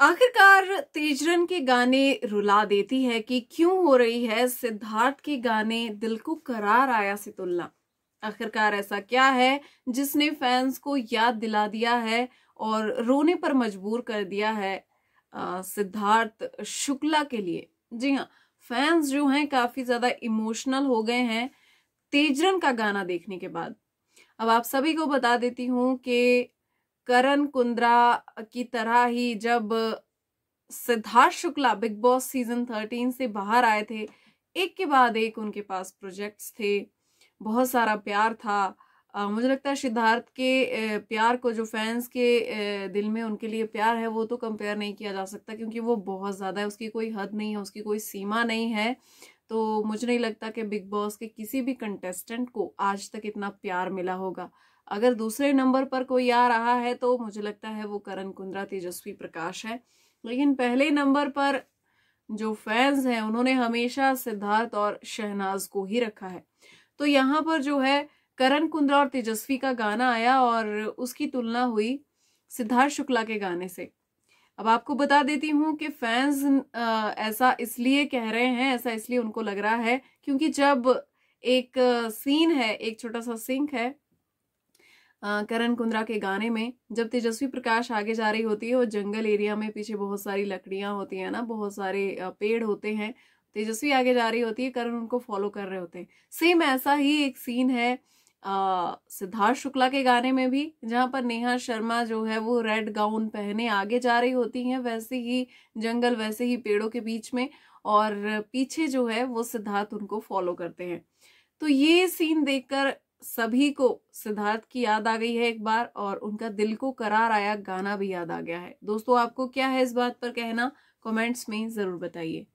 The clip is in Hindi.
आखिरकार तेजरन के गाने रुला देती है कि क्यों हो रही है सिद्धार्थ के गाने दिल को करार आया से तुलना आखिरकार ऐसा क्या है जिसने फैंस को याद दिला दिया है और रोने पर मजबूर कर दिया है सिद्धार्थ शुक्ला के लिए जी हाँ फैंस जो हैं काफी ज्यादा इमोशनल हो गए हैं तेजरन का गाना देखने के बाद अब आप सभी को बता देती हूँ कि करण कुंद्रा की तरह ही जब Siddharth Shukla Bigg Boss season thirteen से बाहर आए थे एक के बाद एक उनके पास प्रोजेक्ट्स थे बहुत सारा प्यार था आ, मुझे लगता है सिद्धार्थ के प्यार को जो फैंस के दिल में उनके लिए प्यार है वो तो कंपेयर नहीं किया जा सकता क्योंकि वो बहुत ज़्यादा है उसकी कोई हद नहीं है उसकी कोई सीमा नहीं है तो मुझे नहीं लगता कि बिग बॉस के किसी भी कंटेस्टेंट को आज तक इतना प्यार मिला होगा अगर दूसरे नंबर पर कोई आ रहा है तो मुझे लगता है वो करण कुंद्रा तेजस्वी प्रकाश है लेकिन पहले नंबर पर जो फैंस हैं उन्होंने हमेशा सिद्धार्थ और शहनाज को ही रखा है तो यहाँ पर जो है करण कुंद्रा और तेजस्वी का गाना आया और उसकी तुलना हुई सिद्धार्थ शुक्ला के गाने से अब आपको बता देती हूँ कि फैंस ऐसा इसलिए कह रहे हैं ऐसा इसलिए उनको लग रहा है क्योंकि जब एक सीन है एक छोटा सा सिंक है करण कुंद्रा के गाने में जब तेजस्वी प्रकाश आगे जा रही होती है और जंगल एरिया में पीछे बहुत सारी लकड़ियाँ होती हैं ना बहुत सारे पेड़ होते हैं तेजस्वी आगे जा रही होती है करण उनको फॉलो कर रहे होते हैं सेम ऐसा ही एक सीन है सिद्धार्थ शुक्ला के गाने में भी जहाँ पर नेहा शर्मा जो है वो रेड गाउन पहने आगे जा रही होती हैं वैसे ही जंगल वैसे ही पेड़ों के बीच में और पीछे जो है वो सिद्धार्थ उनको फॉलो करते हैं तो ये सीन देखकर सभी को सिद्धार्थ की याद आ गई है एक बार और उनका दिल को करार आया गाना भी याद आ गया है दोस्तों आपको क्या है इस बात पर कहना कमेंट्स में ज़रूर बताइए